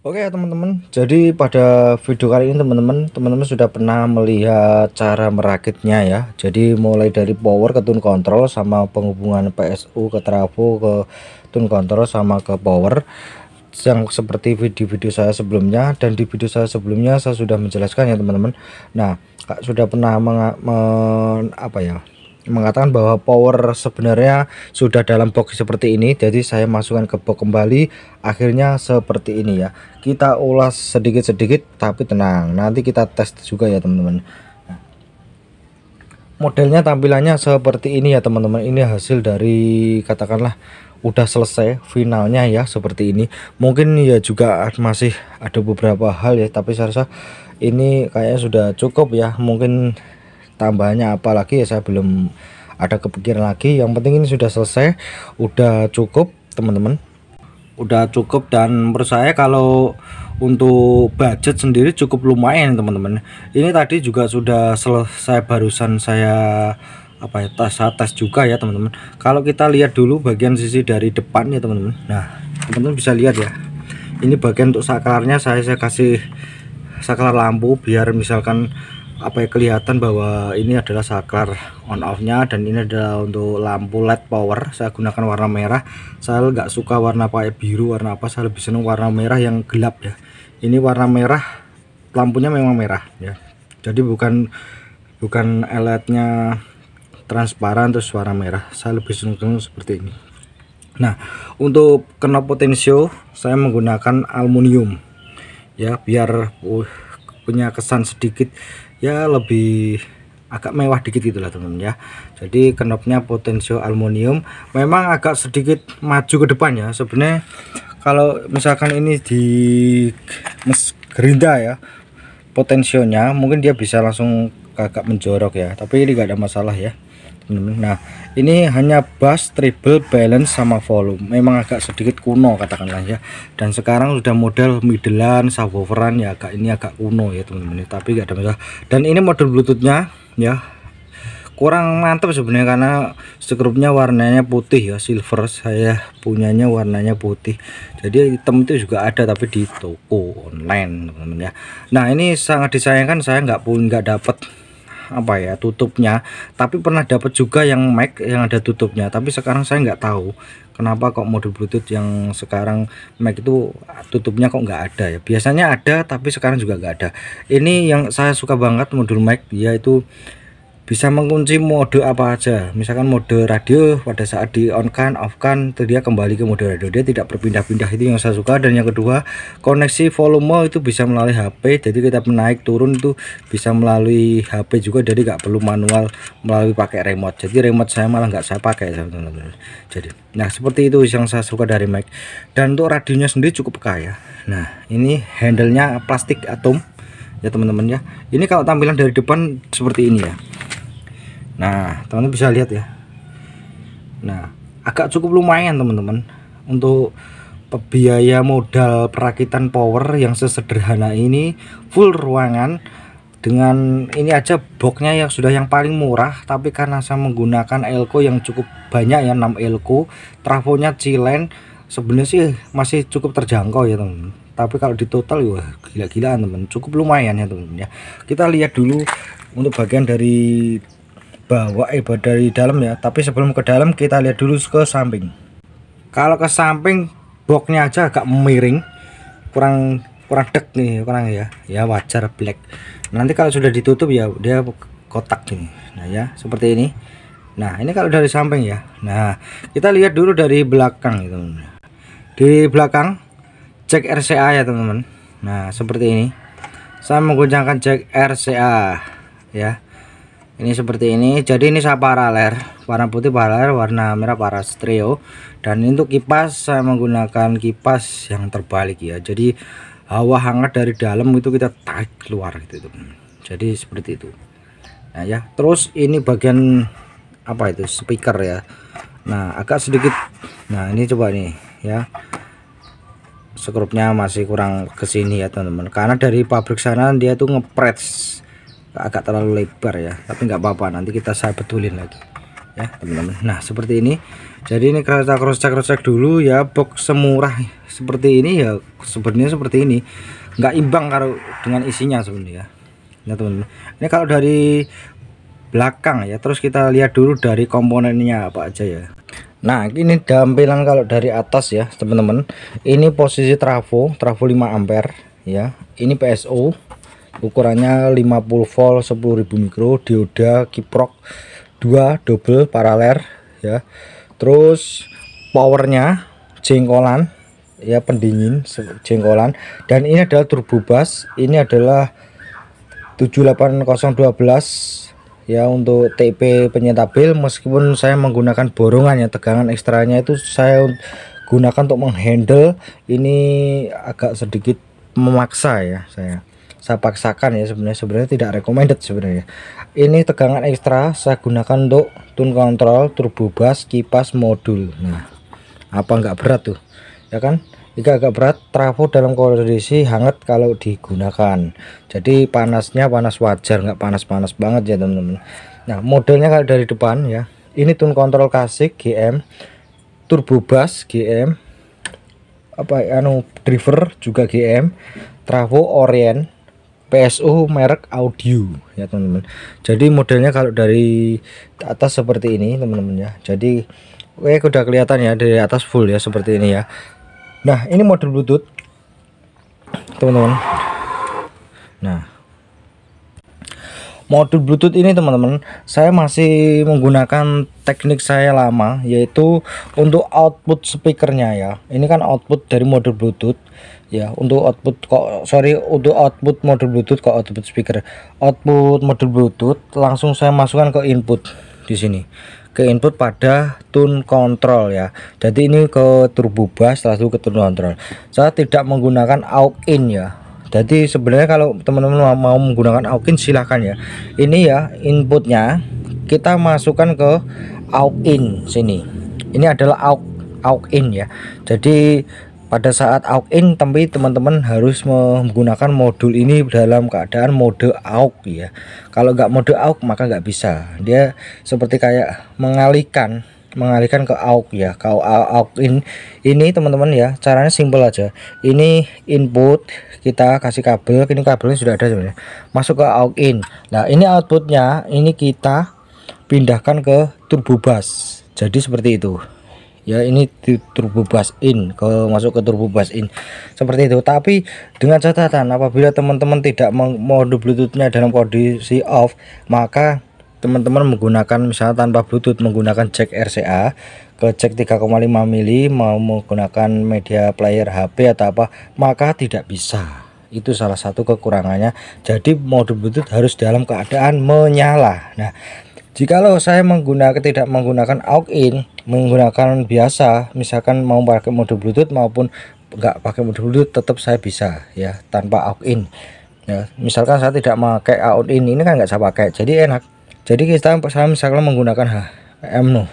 Oke ya teman-teman, jadi pada video kali ini teman-teman, teman-teman sudah pernah melihat cara merakitnya ya. Jadi mulai dari power ke tune control sama penghubungan PSU ke trafo ke tune control sama ke power yang seperti video-video saya sebelumnya dan di video saya sebelumnya saya sudah menjelaskan ya teman-teman. Nah, sudah pernah meng, men, apa ya? mengatakan bahwa power sebenarnya sudah dalam box seperti ini jadi saya masukkan ke box kembali akhirnya seperti ini ya kita ulas sedikit-sedikit tapi tenang nanti kita tes juga ya teman-teman modelnya tampilannya seperti ini ya teman-teman ini hasil dari katakanlah udah selesai finalnya ya seperti ini mungkin ya juga masih ada beberapa hal ya tapi saya rasa ini kayaknya sudah cukup ya mungkin Tambahnya apa lagi ya saya belum ada kepikiran lagi yang penting ini sudah selesai udah cukup teman-teman udah cukup dan menurut saya kalau untuk budget sendiri cukup lumayan teman-teman ini tadi juga sudah selesai barusan saya apa ya tas, atas juga ya teman-teman kalau kita lihat dulu bagian sisi dari depannya teman-teman nah teman-teman bisa lihat ya ini bagian untuk saklarnya saya saya kasih saklar lampu biar misalkan apa ya kelihatan bahwa ini adalah saklar on off nya dan ini adalah untuk lampu led power saya gunakan warna merah saya nggak suka warna ya biru warna apa saya lebih seneng warna merah yang gelap ya ini warna merah lampunya memang merah ya jadi bukan bukan LED nya transparan terus warna merah saya lebih seneng seperti ini nah untuk kena potensio saya menggunakan aluminium ya biar uh, punya kesan sedikit ya lebih agak mewah dikit gitu lah teman-teman ya jadi kenopnya potensio aluminium memang agak sedikit maju ke depan ya sebenarnya kalau misalkan ini di mes gerinda ya potensionya mungkin dia bisa langsung agak menjorok ya tapi ini gak ada masalah ya teman-teman nah ini hanya bass triple balance sama volume memang agak sedikit kuno katakanlah ya dan sekarang sudah model middlean subwooferan ya agak ini agak kuno ya teman-teman ya. tapi gak ada masalah dan ini model bluetoothnya ya kurang mantap sebenarnya karena skrupnya warnanya putih ya silver saya punyanya warnanya putih jadi hitam itu juga ada tapi di toko online teman-teman ya nah ini sangat disayangkan saya nggak pun nggak dapat apa ya tutupnya tapi pernah dapat juga yang mic yang ada tutupnya tapi sekarang saya nggak tahu kenapa kok mode bluetooth yang sekarang mic itu tutupnya kok nggak ada ya biasanya ada tapi sekarang juga nggak ada ini yang saya suka banget modul mic yaitu bisa mengunci mode apa aja misalkan mode radio pada saat di on kan off kan itu dia kembali ke mode radio dia tidak berpindah-pindah itu yang saya suka dan yang kedua koneksi volume itu bisa melalui HP jadi kita menaik turun itu bisa melalui HP juga jadi nggak perlu manual melalui pakai remote jadi remote saya malah nggak saya pakai jadi nah seperti itu yang saya suka dari mic dan untuk radionya sendiri cukup kaya nah ini handlenya plastik atom ya teman-teman ya ini kalau tampilan dari depan seperti ini ya nah teman-teman bisa lihat ya nah agak cukup lumayan teman-teman untuk biaya modal perakitan power yang sesederhana ini full ruangan dengan ini aja boxnya yang sudah yang paling murah tapi karena saya menggunakan elko yang cukup banyak ya 6 elko trafonya cilen sebenarnya sih masih cukup terjangkau ya teman tapi kalau di total wah gila-gilaan teman cukup lumayan ya teman ya kita lihat dulu untuk bagian dari bawa ibadah eh, dari dalam ya tapi sebelum ke dalam kita lihat dulu ke samping kalau ke samping boxnya aja agak miring kurang kurang dek nih kurang ya ya wajar black nanti kalau sudah ditutup ya dia kotak ini, nah ya seperti ini nah ini kalau dari samping ya nah kita lihat dulu dari belakang itu. Ya, di belakang cek RCA ya teman-teman nah seperti ini saya menggunakan cek RCA ya ini seperti ini jadi ini saya paraler warna putih paraler warna merah para stereo dan untuk kipas saya menggunakan kipas yang terbalik ya jadi hawa hangat dari dalam itu kita tarik keluar gitu itu jadi seperti itu nah ya terus ini bagian apa itu speaker ya nah agak sedikit nah ini coba nih ya skrupnya masih kurang kesini ya teman-teman karena dari pabrik sana dia tuh ngepres agak terlalu lebar ya tapi nggak apa-apa nanti kita saya betulin lagi ya teman-teman nah seperti ini jadi ini kita cross check cross check dulu ya box semurah seperti ini ya sebenarnya seperti ini nggak imbang kalau dengan isinya sebenarnya ya nah, teman-teman ini kalau dari belakang ya terus kita lihat dulu dari komponennya apa aja ya nah ini dampilan kalau dari atas ya teman-teman ini posisi trafo trafo 5 ampere ya ini PSO ukurannya 50 volt 10.000 mikro dioda kiprok 2 double paralel ya terus powernya jengkolan ya pendingin jengkolan dan ini adalah turbo bus ini adalah 78012 ya untuk TP penyetabil meskipun saya menggunakan borongan ya tegangan ekstranya itu saya gunakan untuk menghandle ini agak sedikit memaksa ya saya saya paksakan ya sebenarnya sebenarnya tidak recommended sebenarnya ini tegangan ekstra saya gunakan untuk tune control turbo bass kipas modul nah apa enggak berat tuh ya kan jika agak berat trafo dalam kondisi hangat kalau digunakan jadi panasnya panas wajar enggak panas-panas banget ya teman-teman nah modelnya kalau dari depan ya ini tune control klasik GM turbo bass GM apa ya, anu driver juga GM trafo orient PSU merek audio ya teman-teman jadi modelnya kalau dari atas seperti ini teman-teman ya jadi oke eh, udah kelihatan ya dari atas full ya seperti ini ya nah ini model bluetooth teman-teman nah modul bluetooth ini teman-teman saya masih menggunakan teknik saya lama yaitu untuk output speakernya ya ini kan output dari modul bluetooth ya untuk output kok sorry untuk output modul bluetooth kok output speaker output modul bluetooth langsung saya masukkan ke input di sini ke input pada tune control ya jadi ini ke turbo bass lalu ke tune control saya tidak menggunakan out in ya jadi sebenarnya kalau teman-teman mau menggunakan Aukin silahkan ya ini ya inputnya kita masukkan ke Aukin sini ini adalah Auk Aukin ya jadi pada saat Aukin tapi teman-teman harus menggunakan modul ini dalam keadaan mode AUK ya kalau nggak mode AUK maka nggak bisa dia seperti kayak mengalihkan mengalihkan ke AUX ya. Kalau AUX in, ini teman-teman ya, caranya simple aja. Ini input kita kasih kabel, ini kabelnya sudah ada sebenarnya. Masuk ke AUX in. Nah, ini outputnya ini kita pindahkan ke turbo bus. Jadi seperti itu. Ya, ini turbo bus in ke masuk ke turbo bus in. Seperti itu. Tapi dengan catatan apabila teman-teman tidak mau Bluetoothnya dalam kondisi off, maka teman-teman menggunakan misalnya tanpa bluetooth menggunakan jack RCA ke jack 3,5 mili mau menggunakan media player HP atau apa maka tidak bisa itu salah satu kekurangannya jadi mode bluetooth harus dalam keadaan menyala nah jikalau saya menggunakan tidak menggunakan aux in menggunakan biasa misalkan mau pakai mode bluetooth maupun nggak pakai mode bluetooth tetap saya bisa ya tanpa aux in ya misalkan saya tidak pakai aux in ini kan nggak saya pakai jadi enak jadi kita saya misalkan menggunakan HM no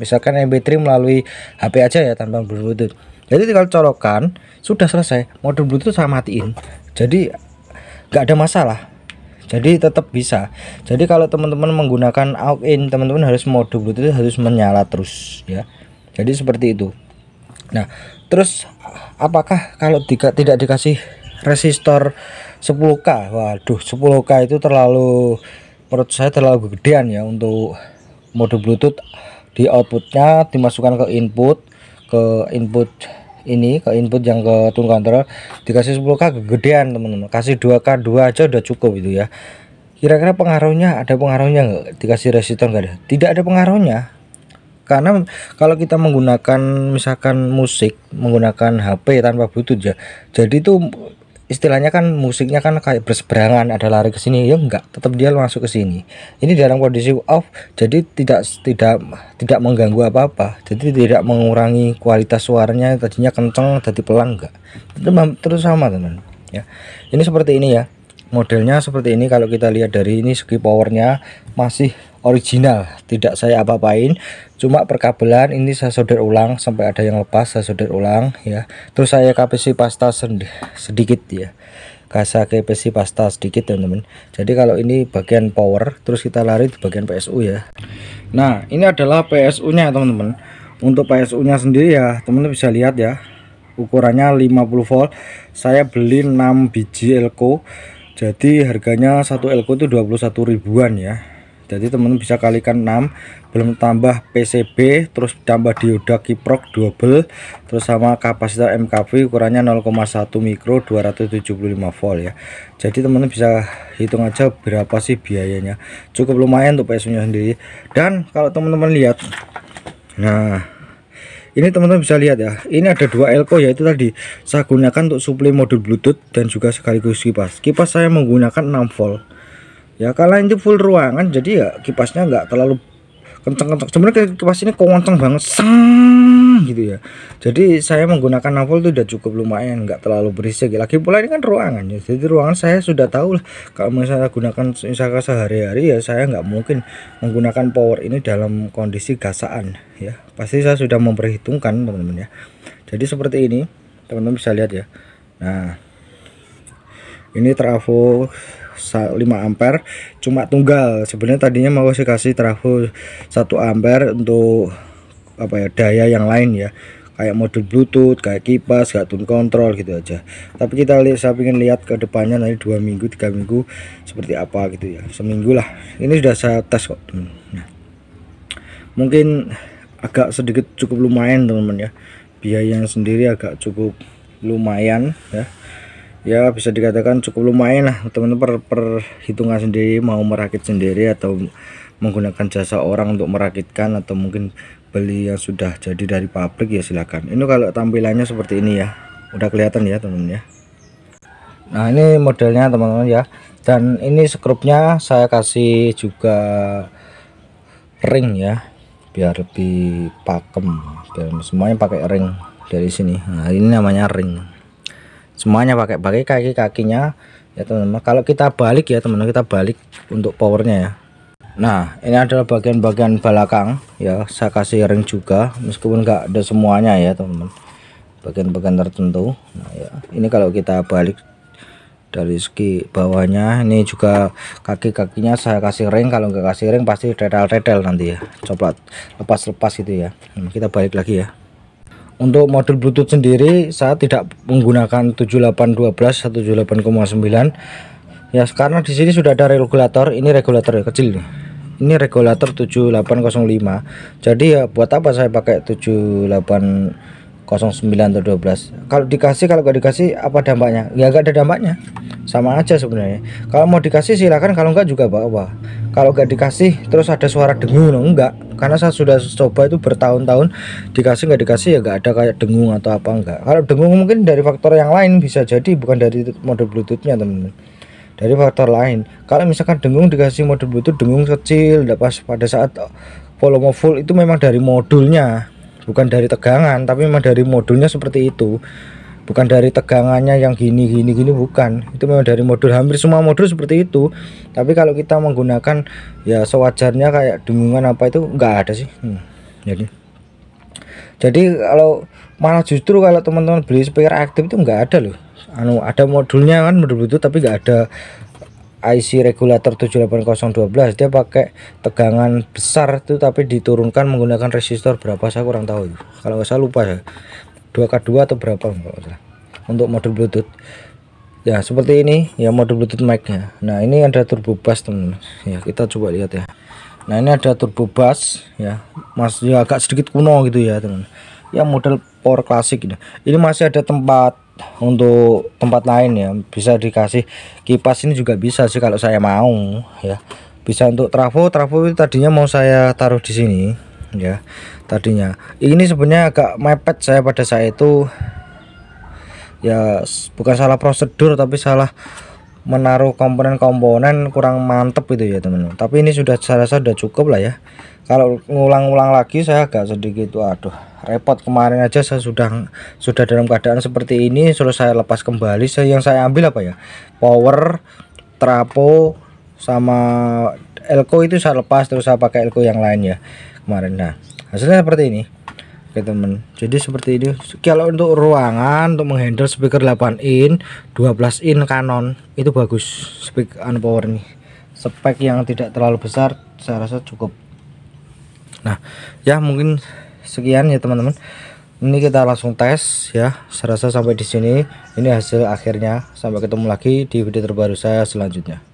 misalkan MP3 melalui HP aja ya tanpa Bluetooth jadi tinggal colokan sudah selesai mode Bluetooth saya matiin jadi nggak ada masalah jadi tetap bisa jadi kalau teman-teman menggunakan out in teman-teman harus mode Bluetooth harus menyala terus ya jadi seperti itu nah terus apakah kalau tiga, tidak dikasih resistor 10k waduh 10k itu terlalu menurut saya terlalu gedean ya untuk mode bluetooth di outputnya dimasukkan ke input ke input ini ke input yang ke tune control dikasih 10k gedean teman-teman kasih 2k 2 aja udah cukup itu ya kira-kira pengaruhnya ada pengaruhnya nggak dikasih resistor nggak ada tidak ada pengaruhnya karena kalau kita menggunakan misalkan musik menggunakan HP tanpa bluetooth ya jadi itu istilahnya kan musiknya kan kayak berseberangan ada lari ke sini ya enggak tetap dia masuk ke sini ini dalam kondisi off jadi tidak tidak tidak mengganggu apa-apa jadi tidak mengurangi kualitas suaranya tadinya kenceng jadi pelan enggak terus sama teman ya ini seperti ini ya modelnya seperti ini kalau kita lihat dari ini segi powernya masih original tidak saya apa-apain cuma perkabelan ini saya solder ulang sampai ada yang lepas saya solder ulang ya terus saya kapasi pasta sedikit ya kasa kpc pasta sedikit teman-teman jadi kalau ini bagian power terus kita lari di bagian PSU ya nah ini adalah PSU nya teman-teman untuk PSU nya sendiri ya teman-teman bisa lihat ya ukurannya 50 volt saya beli 6 biji elko jadi harganya satu elko itu 21 ribuan ya jadi teman-teman bisa kalikan 6 belum tambah PCB terus tambah dioda kiprok double terus sama kapasitor MKV ukurannya 0,1 mikro 275 volt ya jadi teman-teman bisa hitung aja berapa sih biayanya cukup lumayan untuk PSU nya sendiri dan kalau teman-teman lihat nah ini teman-teman bisa lihat ya ini ada dua elko yaitu tadi saya gunakan untuk suplai modul bluetooth dan juga sekaligus kipas kipas saya menggunakan 6 volt ya karena ini full ruangan jadi ya kipasnya nggak terlalu kenceng-kenceng sebenarnya kipas ini kenceng banget seng gitu ya jadi saya menggunakan nafol itu udah cukup lumayan nggak terlalu berisik lagi pula ini kan ruangan ya jadi ruangan saya sudah tahu lah kalau misalnya gunakan misalnya sehari-hari ya saya nggak mungkin menggunakan power ini dalam kondisi gasaan ya pasti saya sudah memperhitungkan teman-teman ya jadi seperti ini teman-teman bisa lihat ya nah ini trafo 5 ampere cuma tunggal sebenarnya tadinya mau saya kasih trafo 1 ampere untuk apa ya daya yang lain ya kayak modul bluetooth kayak kipas kayak tune control gitu aja tapi kita lihat saya ingin lihat ke depannya nanti dua minggu tiga minggu seperti apa gitu ya seminggu lah ini sudah saya tes kok hmm, nah, mungkin agak sedikit cukup lumayan teman-teman ya biaya yang sendiri agak cukup lumayan ya ya bisa dikatakan cukup lumayan lah teman-teman per perhitungan sendiri mau merakit sendiri atau menggunakan jasa orang untuk merakitkan atau mungkin beli yang sudah jadi dari pabrik ya silahkan ini kalau tampilannya seperti ini ya udah kelihatan ya teman-teman ya Nah ini modelnya teman-teman ya dan ini skrupnya saya kasih juga ring ya biar lebih pakem biar semuanya pakai ring dari sini nah ini namanya ring semuanya pakai pakai kaki kakinya ya teman-teman kalau kita balik ya teman-teman kita balik untuk powernya ya nah ini adalah bagian-bagian belakang ya saya kasih ring juga meskipun enggak ada semuanya ya teman-teman bagian-bagian tertentu nah ya ini kalau kita balik dari segi bawahnya ini juga kaki-kakinya saya kasih ring kalau enggak kasih ring pasti redel-redel nanti ya coba lepas-lepas gitu ya nah, kita balik lagi ya untuk model bluetooth sendiri saya tidak menggunakan 7812 178,9 ya karena di sini sudah ada regulator ini regulator kecil ini regulator 7805 jadi ya buat apa saya pakai 78 09 atau 12 kalau dikasih kalau gak dikasih apa dampaknya ya gak ada dampaknya sama aja sebenarnya kalau mau dikasih silahkan kalau enggak juga bawa kalau gak dikasih terus ada suara dengung enggak karena saya sudah coba itu bertahun-tahun dikasih gak dikasih ya nggak ada kayak dengung atau apa enggak kalau dengung mungkin dari faktor yang lain bisa jadi bukan dari mode bluetoothnya teman-teman dari faktor lain kalau misalkan dengung dikasih mode bluetooth dengung kecil pas pada saat volume full itu memang dari modulnya bukan dari tegangan tapi memang dari modulnya seperti itu bukan dari tegangannya yang gini gini gini bukan itu memang dari modul hampir semua modul seperti itu tapi kalau kita menggunakan ya sewajarnya kayak dengungan apa itu enggak ada sih hmm, jadi jadi kalau malah justru kalau teman-teman beli speaker aktif itu enggak ada loh anu ada modulnya kan modul itu tapi enggak ada IC regulator 78012 dia pakai tegangan besar itu tapi diturunkan menggunakan resistor berapa saya kurang tahu kalau saya lupa ya 2K2 atau berapa untuk modul Bluetooth ya seperti ini ya modul Bluetooth mic-nya nah ini ada turbo bass teman ya kita coba lihat ya nah ini ada turbo bass ya mas ya agak sedikit kuno gitu ya teman ya model power klasik ini. ini masih ada tempat untuk tempat lain ya bisa dikasih kipas ini juga bisa sih kalau saya mau ya bisa untuk trafo trafo itu tadinya mau saya taruh di sini ya tadinya ini sebenarnya agak mepet saya pada saat itu ya bukan salah prosedur tapi salah menaruh komponen-komponen kurang mantep gitu ya teman-teman tapi ini sudah saya rasa sudah cukup lah ya kalau ngulang-ulang lagi saya agak sedikit waduh repot kemarin aja saya sudah sudah dalam keadaan seperti ini suruh saya lepas kembali saya yang saya ambil apa ya power trapo sama elko itu saya lepas terus saya pakai elko yang lain ya kemarin nah hasilnya seperti ini Oke teman jadi seperti ini kalau untuk ruangan untuk menghandle speaker 8 in 12 in Canon itu bagus speak on anu, power nih spek yang tidak terlalu besar saya rasa cukup nah ya mungkin sekian ya teman-teman ini kita langsung tes ya saya rasa sampai di sini ini hasil akhirnya sampai ketemu lagi di video terbaru saya selanjutnya